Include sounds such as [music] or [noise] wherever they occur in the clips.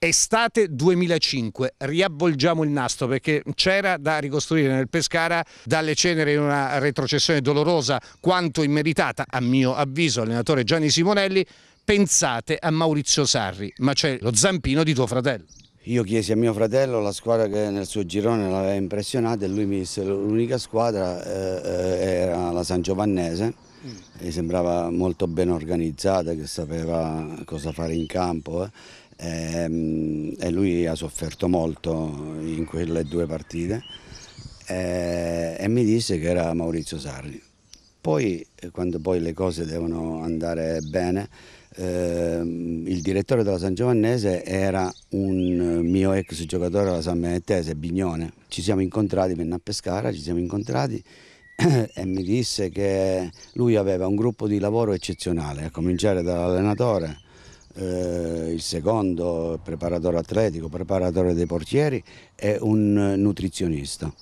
Estate 2005, riavvolgiamo il nastro perché c'era da ricostruire nel Pescara dalle ceneri una retrocessione dolorosa quanto immeritata, a mio avviso, allenatore Gianni Simonelli. Pensate a Maurizio Sarri, ma c'è lo zampino di tuo fratello. Io chiesi a mio fratello la squadra che nel suo girone l'aveva impressionata e lui mi disse l'unica squadra eh, eh, era la San Giovannese mm. sembrava molto ben organizzata, che sapeva cosa fare in campo. Eh Ehm, e lui ha sofferto molto in quelle due partite eh, e mi disse che era Maurizio Sarri. Poi, eh, quando poi le cose devono andare bene, ehm, il direttore della San Giovannese era un eh, mio ex giocatore della San Benettese, Bignone. Ci siamo incontrati, venne a Pescara, ci siamo incontrati [coughs] e mi disse che lui aveva un gruppo di lavoro eccezionale, a cominciare dall'allenatore, eh, il secondo preparatore atletico, preparatore dei portieri e un nutrizionista.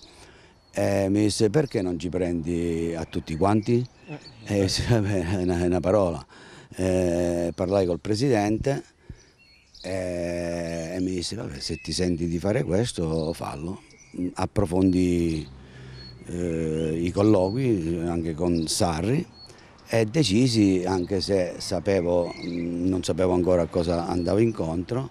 E eh, mi disse perché non ci prendi a tutti quanti? Eh, eh. è una, una, parola. Eh, parlai col presidente e, eh, e mi disse vabbè se ti senti di fare questo fallo, approfondi i colloqui anche con Sarri e decisi, anche se sapevo, non sapevo ancora a cosa andavo incontro,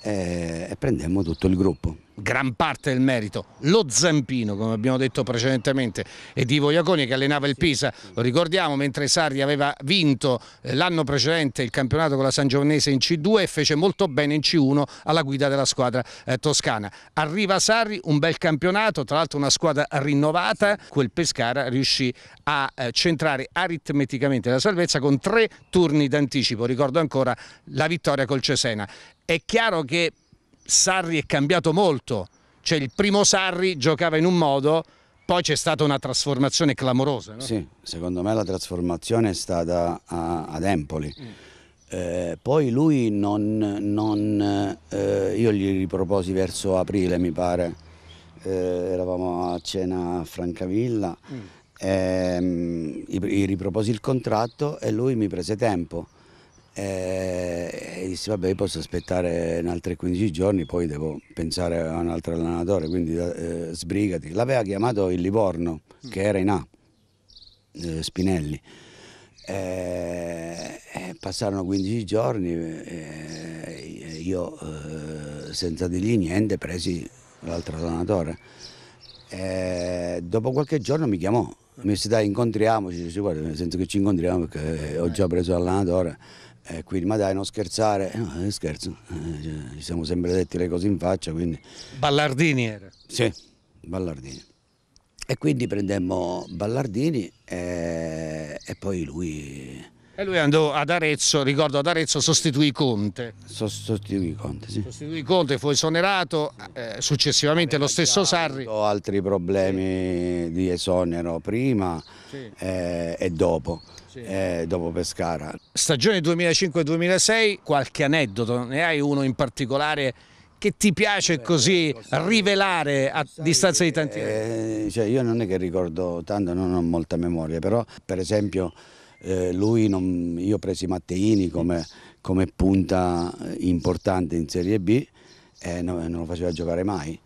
eh, e prendemmo tutto il gruppo gran parte del merito lo Zampino, come abbiamo detto precedentemente, e di Iaconi che allenava il Pisa, lo ricordiamo, mentre Sarri aveva vinto eh, l'anno precedente il campionato con la San Giovannese in C2 e fece molto bene in C1 alla guida della squadra eh, toscana. Arriva Sarri, un bel campionato, tra l'altro una squadra rinnovata, quel Pescara riuscì a eh, centrare aritmeticamente la salvezza con tre turni d'anticipo, ricordo ancora la vittoria col Cesena. È chiaro che Sarri è cambiato molto, cioè il primo Sarri giocava in un modo, poi c'è stata una trasformazione clamorosa. No? Sì, secondo me la trasformazione è stata a, ad Empoli. Mm. Eh, poi lui non, non eh, io gli riproposi verso aprile mi pare, eh, eravamo a cena a Francavilla, mm. gli ehm, riproposi il contratto e lui mi prese tempo eh, e disse vabbè posso aspettare altri 15 giorni poi devo pensare a un altro allenatore quindi eh, sbrigati l'aveva chiamato il Livorno mm. che era in A eh, Spinelli eh, eh passarono 15 giorni eh, io senza di lì niente presi l'altro allenatore dopo qualche giorno mi chiamò mi disse dai incontriamoci nel senso che ci incontriamo perché ho già preso l'allenatore e eh, quindi, ma dai, non scherzare, eh, no, eh, scherzo, ci siamo sempre detti le cose in faccia. Quindi... Ballardini era? Sì, Ballardini. E quindi prendemmo Ballardini e, e poi lui e lui andò ad Arezzo, ricordo ad Arezzo, sostituì Conte. Sostituì Conte, sì. Sostituì Conte, fu esonerato, eh, successivamente Aveva lo stesso Sarri. Ho altri problemi sì. di esonero prima sì. eh, e dopo. Eh, dopo Pescara. Stagione 2005-2006, qualche aneddoto, ne hai uno in particolare che ti piace Beh, così eh, rivelare a distanza di tanti eh, anni? Eh, cioè io non è che ricordo tanto, non ho molta memoria, però per esempio eh, non, io presi Matteini come, come, punta importante in Serie B e no, non lo faceva giocare mai.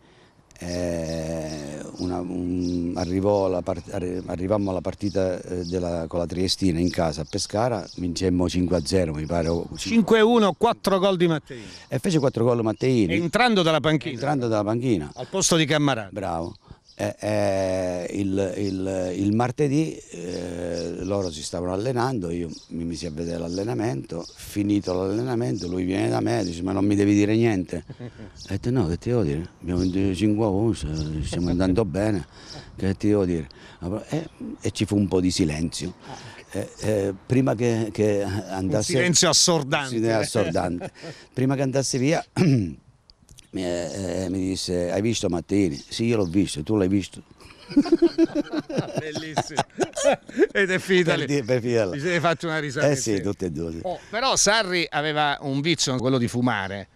Eh, una, un, alla part, arrivammo alla partita eh, della, con la Triestina in casa a Pescara, vincemmo 5-0 mi pare. 5-1, 4 gol di Matteini. E fece 4 gol Matteini. Entrando dalla panchina. Entrando dalla panchina. Al posto di Cammarata. Bravo. Eh, eh, il, il, il, martedì eh, loro si stavano allenando, io mi misi a vedere l'allenamento, finito l'allenamento lui viene da me e dice ma non mi devi dire niente. [laughs] Ho detto no, che ti devo dire? Abbiamo vinto 5 a 1, stiamo andando bene, che ti devo dire? E, eh, e ci fu un po' di silenzio. Ah, eh, eh, prima che, che andasse... Un silenzio assordante. Silenzio assordante. prima che andasse via... [clears throat] mi, eh, eh, mi disse, hai visto Mattini? Sì, io l'ho visto, tu l'hai visto. [laughs] bellissimo ed è finita per, lì. per finirla. mi siete fatti una risata eh sì tutte e due oh, però Sarri aveva un vizio quello di fumare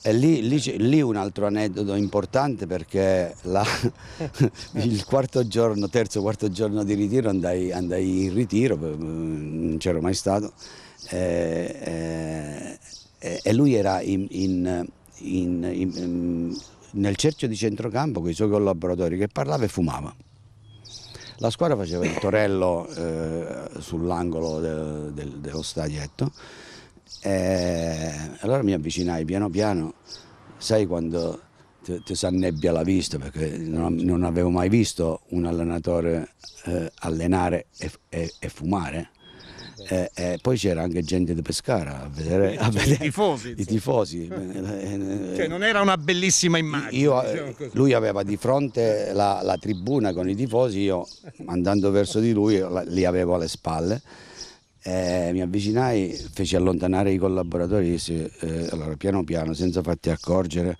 e lì, lì, lì, un altro aneddoto importante perché la, [laughs] il quarto giorno, terzo quarto giorno di ritiro andai, andai in ritiro, eh, non c'ero mai stato, e, eh, e, e lui era in, in in, in, mm, nel cerchio di centrocampo con i suoi collaboratori che parlava e fumava. La squadra faceva il torello eh, sull'angolo de, de, dello stadietto e allora mi avvicinai piano piano, sai quando ti, ti s'annebbia la vista perché non, non, avevo mai visto un allenatore eh, allenare e, e, e fumare. Eh, eh, poi c'era anche gente di Pescara a vedere, a [laughs] vedere i tifosi. I tifosi. Eh. Eh, eh, cioè, non era una bellissima immagine. Io, diciamo lui aveva di fronte la, la, tribuna con i tifosi, io andando verso di lui li avevo alle spalle. Eh, mi avvicinai, feci allontanare i collaboratori, allora piano piano, senza farti accorgere,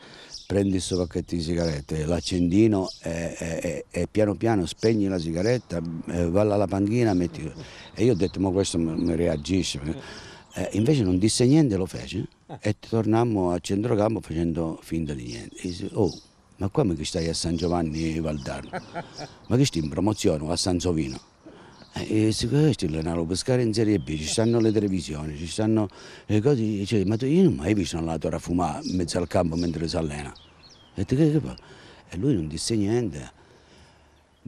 prendi il suo pacchetto di sigarette, l'accendino e, e, e, piano piano spegni la sigaretta, eh, va alla lavandina, metti... E io ho detto, ma questo mi reagisce. Eh. eh, invece non disse niente, lo fece eh. e tornammo a centrocampo facendo finta di niente. Dice, oh, ma qua mi stai a San Giovanni Valdarno? [laughs] Ma che stai in promozione a San Sovino? E eh, eh, questo è l'analogo, pescare in Serie B, ci stanno le televisioni, ci stanno le cose, cioè, ma tu, io non mai visto una tora a fumare in mezzo al campo mentre si allena. E, e lui non disse niente.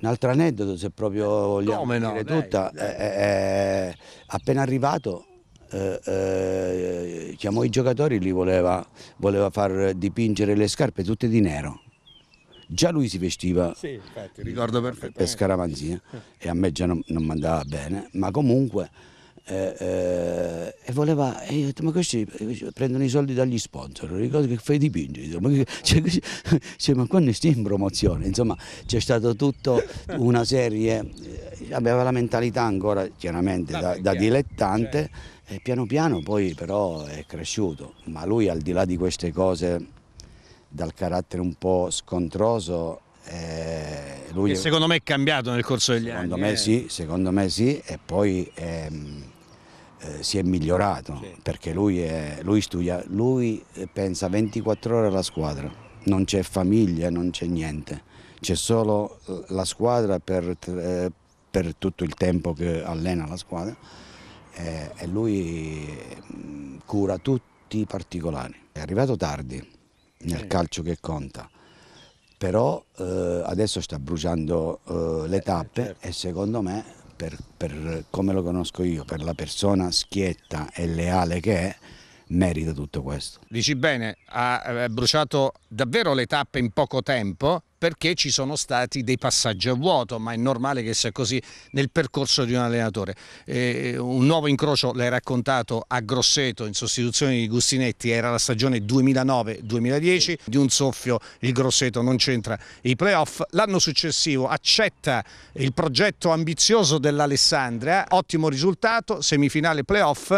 Un altro aneddoto, se proprio eh, vogliamo Come no, dire dai, tutta, dai. Eh, eh, appena arrivato eh, chiamò i giocatori, li voleva, voleva far dipingere le scarpe tutte di nero già lui si vestiva sì, infatti, ricordo per scaramanzia e a me già non, non mandava bene, ma comunque eh, eh, e voleva e io ho detto ma questi eh, prendono i soldi dagli sponsor ricordo che fai dipingere ma, cioè, [laughs] cioè, ma quando stai in promozione insomma c'è stata tutta una serie eh, aveva la mentalità ancora chiaramente da, da dilettante certo. e piano piano poi però è cresciuto ma lui al di là di queste cose dal carattere un po' scontroso. Eh, lui, che secondo me è cambiato nel corso degli secondo anni. Me eh. sì, secondo me sì, e poi ehm, eh, si è migliorato sì. perché lui, è, lui, studia, lui pensa 24 ore alla squadra, non c'è famiglia, non c'è niente, c'è solo eh, la squadra per, eh, per, tutto il tempo che allena la squadra eh, e lui mm, cura tutti i particolari. È arrivato tardi nel sì. calcio che conta. Però eh, adesso sta bruciando eh, le eh, tappe certo. e secondo me, per, per come lo conosco io, per la persona schietta e leale che è, merita tutto questo. Dici bene, ha eh, bruciato davvero le tappe in poco tempo perché ci sono stati dei passaggi a vuoto, ma è normale che sia così nel percorso di un allenatore. Eh, un nuovo incrocio, l'hai raccontato, a Grosseto in sostituzione di Gustinetti, era la stagione 2009-2010, di un soffio il Grosseto non c'entra i playoff. L'anno successivo accetta il progetto ambizioso dell'Alessandria, ottimo risultato, semifinale playoff,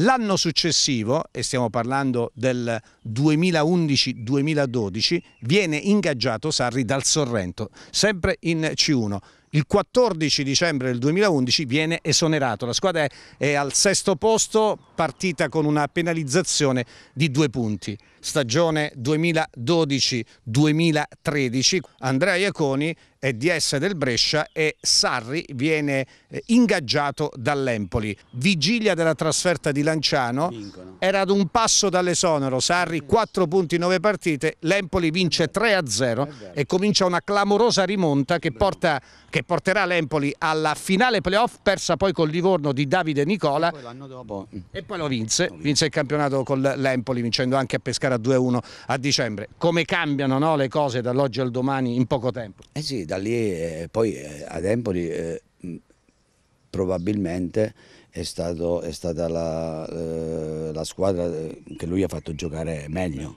L'anno successivo, e stiamo parlando del 2011-2012, viene ingaggiato Sarri dal Sorrento, sempre in C1. Il 14 dicembre del 2011 viene esonerato, la squadra è, è al sesto posto, partita con una penalizzazione di due punti stagione 2012-2013. Andrea Iaconi è DS del Brescia e Sarri viene eh, ingaggiato dall'Empoli. Vigilia della trasferta di Lanciano, Vincono. era ad un passo dall'esonero, Sarri 4 punti 9 partite, l'Empoli vince 3-0 e comincia una clamorosa rimonta che, porta, che porterà l'Empoli alla finale playoff persa poi col Livorno di Davide Nicola e poi, dopo... Mm. e poi lo vinse, vinse il campionato con l'Empoli vincendo anche a Pescara a 2-1 a dicembre. Come cambiano no, le cose dall'oggi al domani in poco tempo? Eh sì, da lì eh, poi eh, ad Empoli eh, probabilmente è, stato, è stata la, eh, la, squadra eh, che lui ha fatto giocare meglio.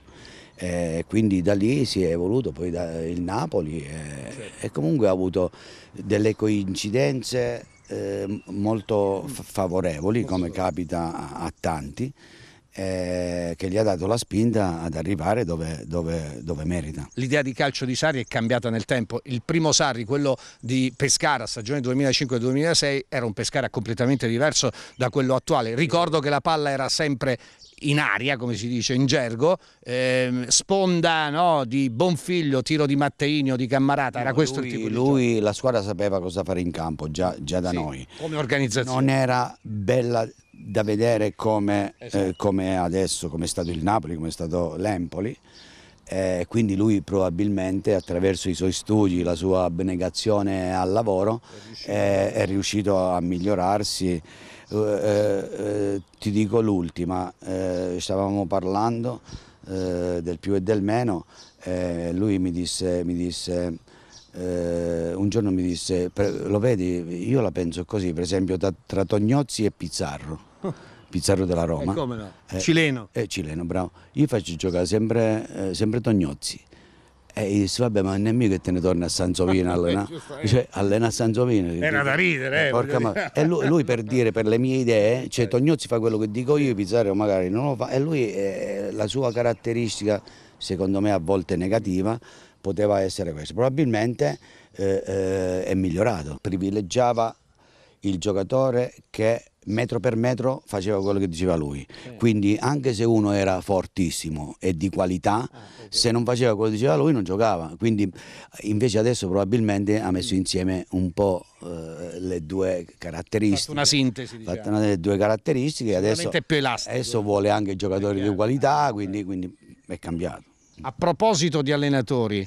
Eh, quindi da lì si è evoluto poi da, eh, il Napoli eh, certo. e comunque ha avuto delle coincidenze eh, molto favorevoli come capita a tanti eh, che gli ha dato la spinta ad arrivare dove, dove, dove, merita. L'idea di calcio di Sarri è cambiata nel tempo. Il primo Sarri, quello di Pescara, stagione 2005-2006, era un Pescara completamente diverso da quello attuale. Ricordo che la palla era sempre in aria, come si dice in gergo, ehm, sponda no, di Bonfiglio, tiro di Matteini o di Cammarata, no, era questo lui, il tipo di Lui, gioco. la squadra sapeva cosa fare in campo, già, già da sì, noi. Come organizzazione. Non era bella da vedere come, eh, esatto. eh, come adesso, come è stato il Napoli, come è stato l'Empoli. Eh, quindi lui probabilmente attraverso i suoi studi, la sua abnegazione al lavoro è riuscito, eh, è riuscito a migliorarsi. Eh, eh ti dico l'ultima, eh, stavamo parlando del più e del meno, lui mi disse, mi disse un giorno mi disse, lo vedi, io la penso così, per esempio tra Tognozzi e Pizzarro Pizzarro della Roma. E eh, come no? Eh, cileno. Eh, cileno, bravo. Io faccio giocare sempre, eh, sempre Tognozzi. E gli disse, vabbè, ma non è mio che te ne torni a Sansovino a [laughs] eh, allenare. cioè, allena a Sansovino. Era da ridere, eh. Porca ma... e lui, lui, per dire, per le mie idee, eh, cioè Tognozzi fa quello che dico io, Pizzarro magari non lo fa. E lui, eh, la sua caratteristica, secondo me a volte negativa, poteva essere questa. Probabilmente eh, è migliorato. Privilegiava il giocatore che metro per metro faceva quello che diceva lui. Eh. Quindi anche se uno era fortissimo e di qualità, ah, okay. se non faceva quello che diceva lui non giocava. Quindi invece adesso probabilmente ha messo insieme un po' eh, le due caratteristiche. Fatto una sintesi. Diciamo. una delle due caratteristiche. Adesso, è più elastico, adesso vuole anche giocatori di qualità, eh. quindi, quindi è cambiato. A proposito di allenatori,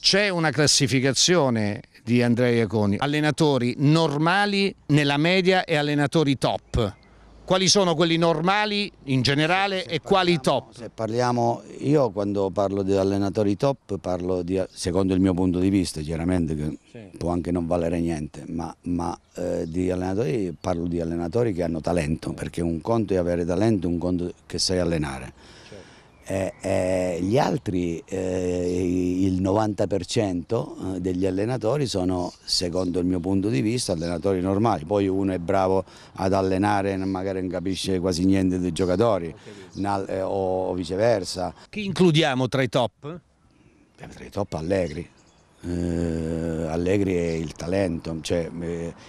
c'è una classificazione di Andrea Iaconi. Allenatori normali nella media e allenatori top. Quali sono quelli normali in generale se e parliamo, quali top? Se parliamo, io quando parlo di allenatori top parlo di, secondo il mio punto di vista chiaramente che sì. può anche non valere niente, ma, ma eh, di allenatori, parlo di allenatori che hanno talento, perché un conto è avere talento, un conto che sai allenare eh, eh, gli altri, eh, il 90% eh, degli allenatori sono, secondo il mio punto di vista, allenatori normali. Poi uno è bravo ad allenare, e magari non capisce quasi niente dei giocatori, eh, o, viceversa. Chi includiamo tra i top? Eh, tra i top Allegri. Allegri è il talento, cioè,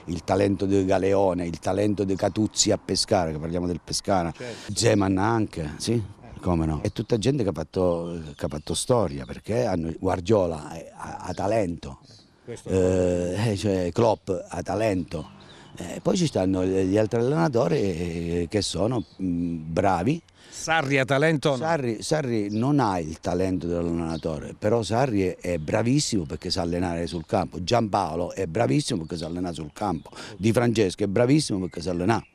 il talento di Galeone, il talento di Catuzzi a Pescara, che parliamo del Pescara, certo. Zeman anche, sì come no. È tutta gente che ha fatto, che ha fatto storia, perché hanno, Guardiola eh, ha, talento, eh, eh, cioè Klopp ha talento. Eh, poi ci stanno gli altri allenatori eh, che sono mm, bravi. Sarri ha talento? Sarri, Sarri non ha il talento dell'allenatore, però Sarri è bravissimo perché sa allenare sul campo. Giampaolo è bravissimo perché sa allenare sul campo. Di Francesco è bravissimo perché sa allenare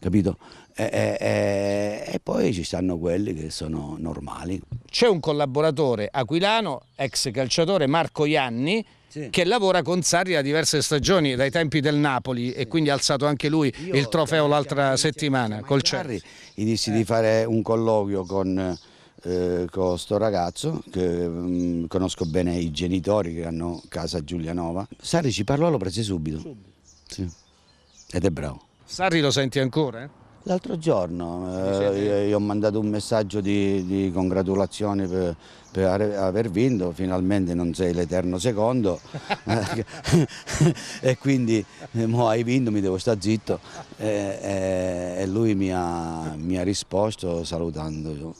capito? e, eh, e, eh, eh, e poi ci stanno quelli che sono normali. C'è un collaboratore aquilano, ex calciatore Marco Ianni, sì. che lavora con Sarri da diverse stagioni, dai tempi del Napoli sì. e quindi ha alzato anche lui Io, il trofeo l'altra settimana col Sarri. Gli dissi eh. di fare un colloquio con, eh, questo ragazzo, che mh, mm, conosco bene i genitori che hanno casa Giulianova. Sarri ci parlò, lo prese subito. subito. Sì. Ed è bravo. Sarri lo senti ancora? Eh? L'altro giorno eh, io ho mandato un messaggio di, di congratulazioni per, per, aver vinto, finalmente non sei l'eterno secondo eh, [laughs] e quindi eh, mo hai vinto, mi devo stare zitto e, e, e lui mi ha, mi ha risposto salutando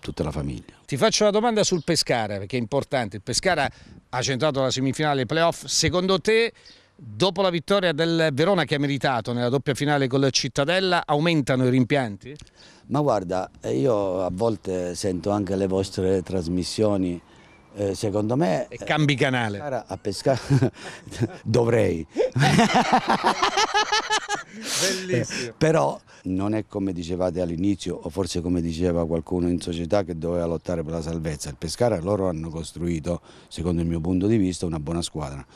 tutta la famiglia. Ti faccio una domanda sul Pescara perché è importante, il Pescara ha centrato la semifinale playoff, secondo te dopo la vittoria del Verona che ha meritato nella doppia finale con la Cittadella, aumentano i rimpianti? Ma guarda, eh, io a volte sento anche le vostre trasmissioni, eh, secondo me... E cambi canale. Eh, a pescare [laughs] dovrei. Bellissimo. [laughs] Però non è come dicevate all'inizio o forse come diceva qualcuno in società che doveva lottare per la salvezza. Il Pescara loro hanno costruito, secondo il mio punto di vista, una buona squadra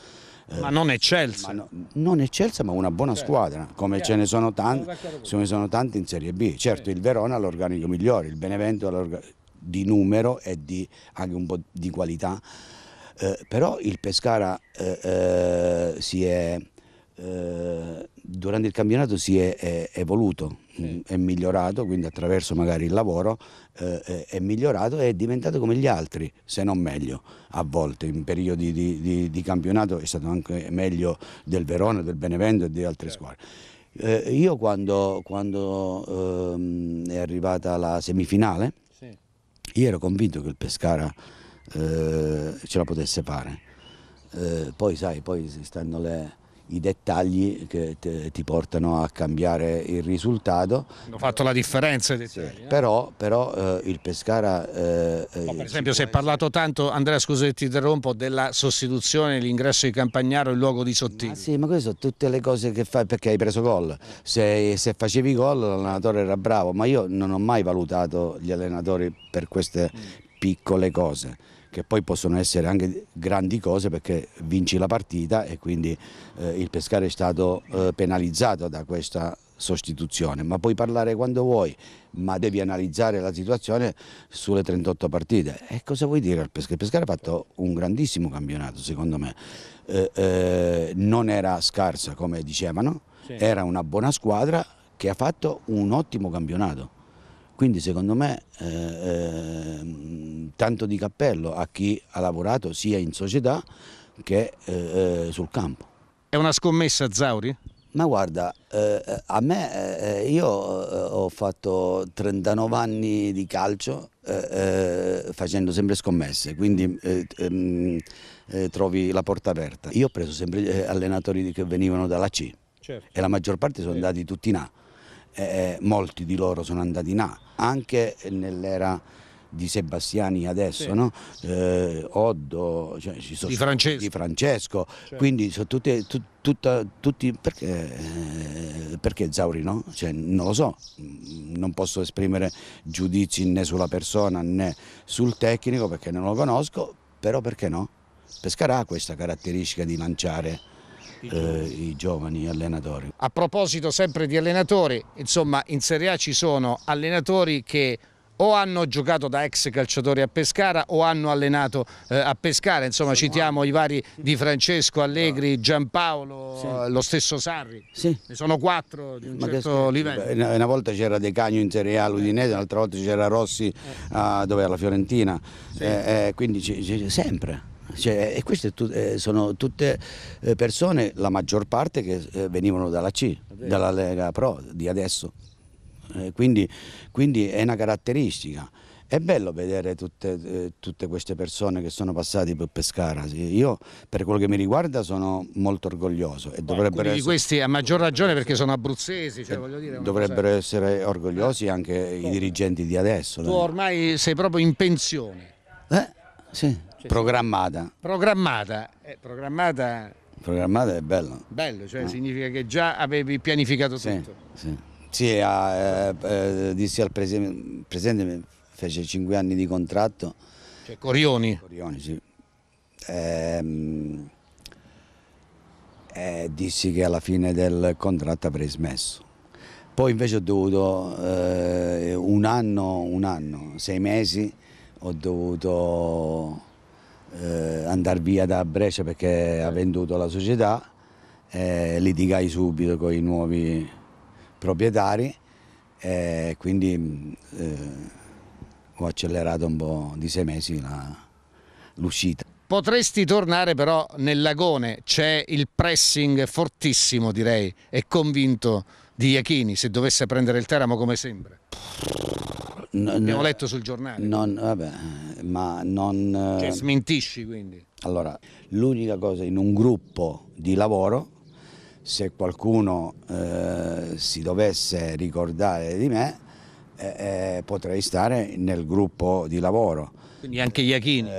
eh, ma non è Chelsea. No, non è ma una buona certo. squadra, come ce ne sono tanti, in Serie B. Certo il Verona ha l'organico migliore, il Benevento ha di numero e di, anche un po' di qualità. Eh, però il Pescara eh, eh, si è, eh, durante il campionato si è, è evoluto, sì. Mm, è migliorato, quindi attraverso magari il lavoro eh, eh, è migliorato e è diventato come gli altri, se non meglio a volte. In periodi di, di, di campionato è stato anche meglio del Verona, del Benevento e di altre sì. Certo. squadre. Eh, io quando, quando ehm, è arrivata la semifinale, sì. io ero convinto che il Pescara eh, ce la potesse fare. Eh, poi sai, poi stanno le i dettagli che te, ti portano a cambiare il risultato. Hanno fatto la differenza. Sì, eh? Però, però eh, il Pescara... Eh, eh per esempio si è parlato tanto, Andrea scusa se ti interrompo, della sostituzione, l'ingresso di Campagnaro in luogo di Sottili. Ma sì, ma queste sono tutte le cose che fai perché hai preso gol. Se, se facevi gol l'allenatore era bravo, ma io non ho mai valutato gli allenatori per queste mm. piccole cose che poi possono essere anche grandi cose perché vinci la partita e quindi eh, il Pescara è stato eh, penalizzato da questa sostituzione, ma puoi parlare quando vuoi, ma devi analizzare la situazione sulle 38 partite. E cosa vuoi dire al Pescara? Il Pescara ha fatto un grandissimo campionato, secondo me. Eh, eh, non era scarsa, come dicevano, sì. era una buona squadra che ha fatto un ottimo campionato. Quindi secondo me eh, ehm, tanto di cappello a chi ha lavorato sia in società che eh, eh sul campo. È una scommessa Zauri? Ma guarda, eh, eh a me eh, eh io ho fatto 39 anni di calcio eh, facendo sempre scommesse, quindi ehm, trovi la porta aperta. Io ho preso sempre allenatori che venivano dalla C certo. e la maggior parte sono andati tutti in A. Eh, eh, molti di loro sono andati là, anche nell'era di Sebastiani adesso, sì. no? eh, Oddo, cioè, sono, di Francesco, di Francesco cioè. quindi sono tutte, tut, tutta, tutti, perché, eh, perché Zauri no? Cioè, non lo so, mm, non posso esprimere giudizi né sulla persona né sul tecnico perché non lo conosco, però perché no? Pescarà ha questa caratteristica di lanciare eh, i giovani allenatori. A proposito sempre di allenatori, insomma in Serie A ci sono allenatori che o hanno giocato da ex calciatori a Pescara o hanno allenato eh, a Pescara, insomma citiamo i vari Di Francesco, Allegri, Giampaolo, sì. lo stesso Sarri, sì. ne sono quattro di un Ma certo livello. Una volta c'era De Cagno in Serie A all'Udinese, un'altra volta c'era Rossi eh. uh, dove alla Fiorentina, sì. eh, eh quindi sempre. Cioè, e queste tu, eh, sono tutte eh, persone, la maggior parte, che eh, venivano dalla C, dalla Lega Pro di adesso. Eh, quindi, quindi, è una caratteristica. È bello vedere tutte, eh, tutte queste persone che sono passate per Pescara. Sì. Io, per quello che mi riguarda, sono molto orgoglioso. E dovrebbero essere... di questi a maggior ragione perché sono abruzzesi. Cioè, eh, dire, dovrebbero cosa... essere orgogliosi anche Beh. i dirigenti di adesso. Tu ormai sei proprio in pensione. Eh? Sì, cioè, programmata. Programmata, eh, programmata. Programmata è bello. Bello, cioè eh. significa che già avevi pianificato sì, tutto. Sì, sì a, eh, eh, eh, dissi al presidente, presidente fece 5 anni di contratto. Cioè Corioni? Corioni, sì. Ehm, e eh, dissi che alla fine del contratto avrei smesso. Poi invece ho dovuto eh, un anno, un anno, sei mesi, ho dovuto eh, andare via da Brescia perché ha venduto la società, eh, litigai subito con i nuovi proprietari e eh, quindi eh, ho accelerato un po' di sei mesi l'uscita. Potresti tornare però nel Lagone, c'è il pressing fortissimo direi e convinto di Iachini se dovesse prendere il Teramo come sembra. Non, Abbiamo letto sul giornale. Non, vabbè, ma non... Eh, cioè smentisci quindi? Allora, l'unica cosa in un gruppo di lavoro, se qualcuno eh, si dovesse ricordare di me, eh, eh potrei stare nel gruppo di lavoro. Quindi anche Iachini?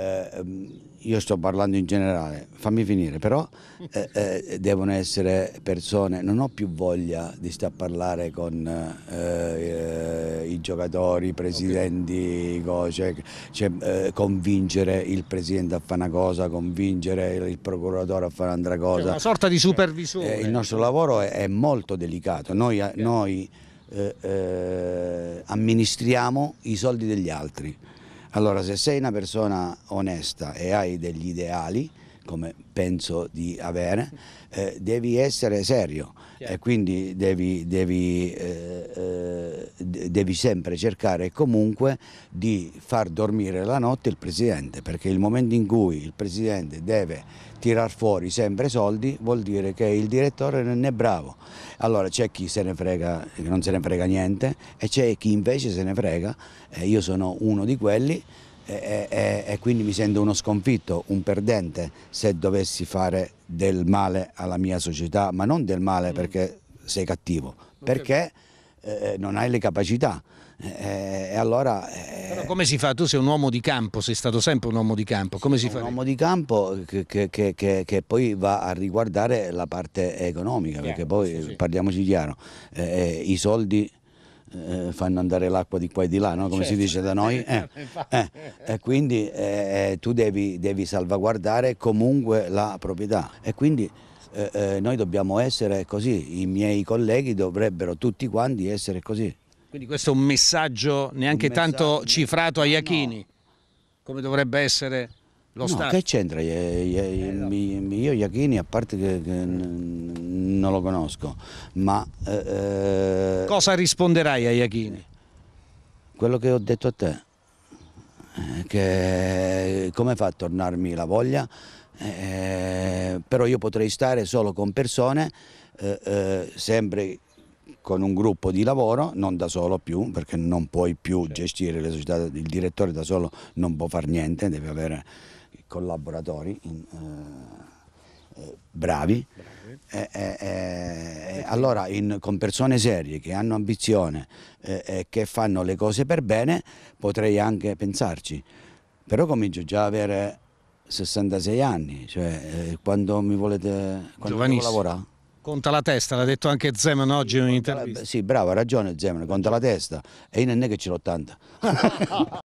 io sto parlando in generale, fammi finire, però eh, eh, devono essere persone, non ho più voglia di stare a parlare con eh, eh, i giocatori, i presidenti, okay. Eh, cioè, cioè, convincere il presidente a fare una cosa, convincere il procuratore a fare un'altra cioè, cosa. Cioè una sorta di supervisore. il nostro lavoro è, è molto delicato, noi, okay. noi amministriamo i soldi degli altri. Allora, se sei una persona onesta e hai degli ideali, come penso di avere, eh, devi essere serio. Certo. e quindi devi, devi, eh, eh devi, sempre cercare comunque di far dormire la notte il Presidente, perché il momento in cui il Presidente deve tirar fuori sempre soldi vuol dire che il direttore non è bravo. Allora c'è chi se ne frega, non se ne frega niente e c'è chi invece se ne frega, io sono uno di quelli e, e, e, quindi mi sento uno sconfitto, un perdente se dovessi fare del male alla mia società, ma non del male mm. perché sei cattivo, perché eh, eh, non hai le capacità. Eh, eh e allora, eh, come si fa? Tu sei un uomo di campo, sei stato sempre un uomo di campo. Come si fa? Un uomo di campo che, che, che, che, poi va a riguardare la parte economica, perché poi sì, sì. parliamoci chiaro, eh, i soldi eh, fanno andare l'acqua di qua e di là, no? come certo. si dice da noi. [laughs] Eh, eh. eh, eh, quindi tu devi, devi, salvaguardare comunque la proprietà e quindi eh, noi dobbiamo essere così, i miei colleghi dovrebbero tutti quanti essere così. Quindi questo è un messaggio neanche un messaggio... tanto cifrato a Iachini, no. come dovrebbe essere lo no, Stato. che c'entra? Io, eh, io Iachini, a parte che, non lo conosco, ma... Eh, eh, Cosa risponderai a Iachini? Quello che ho detto a te, eh, che come fa a tornarmi la voglia? Eh, però io potrei stare solo con persone, eh, sempre con un gruppo di lavoro, non da solo più, perché non puoi più gestire le società, il direttore da solo non può fare niente, deve avere collaboratori in, eh, eh bravi, eh, eh, eh allora in, con persone serie che hanno ambizione e che fanno le cose per bene potrei anche pensarci, però comincio già ad avere 66 anni, cioè quando mi volete quando lavorare? Conta la testa, l'ha detto anche Zeman oggi in un'intervista. Sì, bravo, ha ragione Zeman, conta la testa. E io non è che ce l'ho tanta. [laughs]